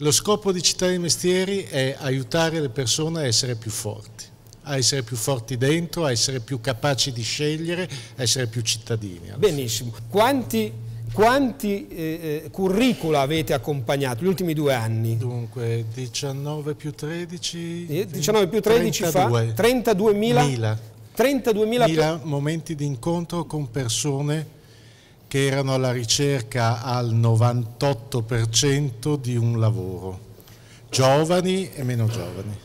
Lo scopo di Città dei Mestieri è aiutare le persone a essere più forti, a essere più forti dentro, a essere più capaci di scegliere, a essere più cittadini. Benissimo. Quanti, quanti eh, eh, curricula avete accompagnato gli ultimi due anni? Dunque, 19 più 13... 19 eh, più 13 32. fa 32.000... 32.000 32 momenti di incontro con persone che erano alla ricerca al 98% di un lavoro, giovani e meno giovani.